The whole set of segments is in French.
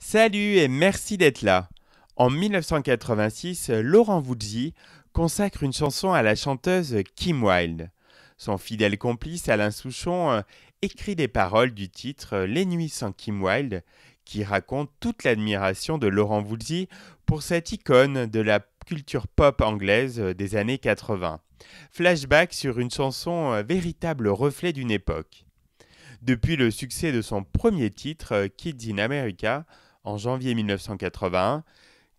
Salut et merci d'être là. En 1986, Laurent Voulzy consacre une chanson à la chanteuse Kim Wilde. Son fidèle complice Alain Souchon euh, écrit des paroles du titre euh, Les nuits sans Kim Wilde qui raconte toute l'admiration de Laurent Voulzy pour cette icône de la culture pop anglaise euh, des années 80. Flashback sur une chanson véritable reflet d'une époque. Depuis le succès de son premier titre, Kids in America, en janvier 1981,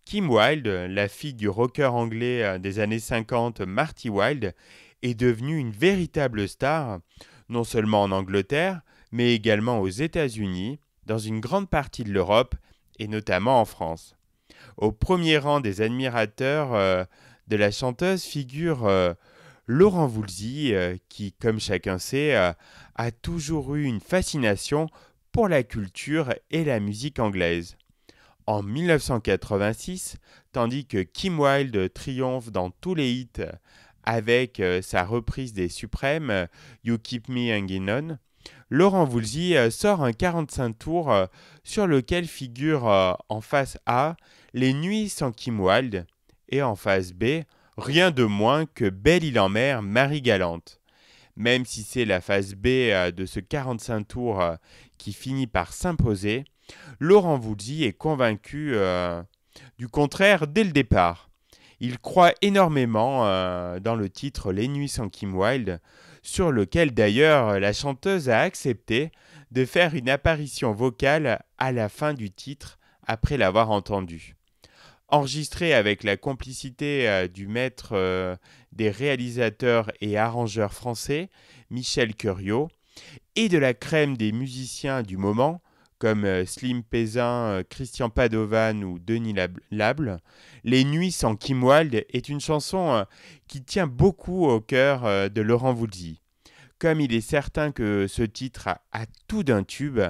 Kim Wilde, la fille du rocker anglais euh, des années 50 Marty Wilde, est devenue une véritable star, non seulement en Angleterre, mais également aux États-Unis, dans une grande partie de l'Europe et notamment en France. Au premier rang des admirateurs euh, de la chanteuse figure euh, Laurent Voulzy, qui, comme chacun sait, a toujours eu une fascination pour la culture et la musique anglaise en 1986, tandis que Kim Wilde triomphe dans tous les hits avec euh, sa reprise des Suprêmes euh, You Keep Me Hanging On, Laurent Voulzy euh, sort un 45 tours sur lequel figurent en face A Les Nuits sans Kim Wilde et en face B rien de moins que Belle île en mer Marie Galante. Même si c'est la phase B de ce 45 tours qui finit par s'imposer, Laurent Voulzy est convaincu euh, du contraire dès le départ. Il croit énormément euh, dans le titre Les Nuits sans Kim Wilde, sur lequel d'ailleurs la chanteuse a accepté de faire une apparition vocale à la fin du titre après l'avoir entendu. Enregistré avec la complicité euh, du maître des réalisateurs et arrangeurs français, Michel Curiot, et de la crème des musiciens du moment, comme euh, Slim Pézin, euh, Christian Padovan ou Denis Lable. Les Nuits sans Kim Wilde est une chanson euh, qui tient beaucoup au cœur de Laurent Voulzy. Comme il est certain que ce titre a tout d'un tube,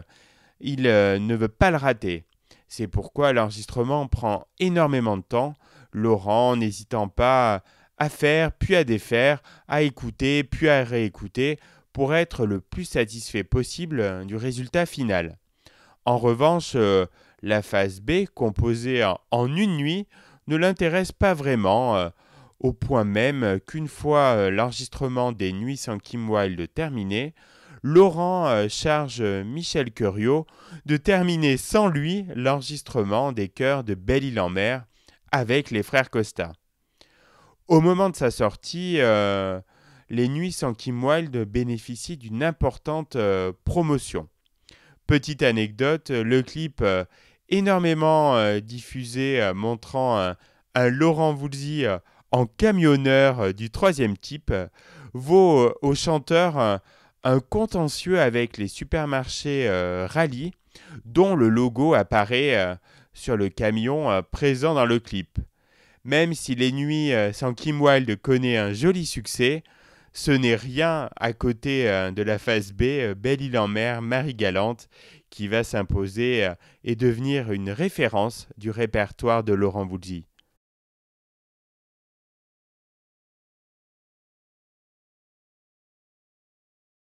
il ne veut pas le rater. C'est pourquoi l'enregistrement prend énormément de temps, Laurent n'hésitant pas à faire, puis à défaire, à écouter, puis à réécouter, pour être le plus satisfait possible du résultat final. En revanche, euh, la phase B, composée en, une nuit, ne l'intéresse pas vraiment, euh, au point même qu'une fois euh, l'enregistrement des Nuits sans Kim Wilde terminé, Laurent charge Michel Curio de terminer sans lui l'enregistrement des chœurs de Belle-Île-en-Mer avec les frères Costa. Au moment de sa sortie, les Nuits sans Kim Wilde bénéficient d'une importante promotion. Petite anecdote, euh, le clip euh, énormément euh, diffusé montrant un, Laurent Voulzy en camionneur du troisième type vaut au chanteur un, contentieux avec les supermarchés Rally dont le logo apparaît sur le camion présent dans le clip. Même si Les Nuits sans Kim Wilde connaît un joli succès, ce n'est rien à côté euh, de la phase B, euh, Belle Île en mer, Marie Galante, qui va s'imposer euh, et devenir une référence du répertoire de Laurent Voulzy.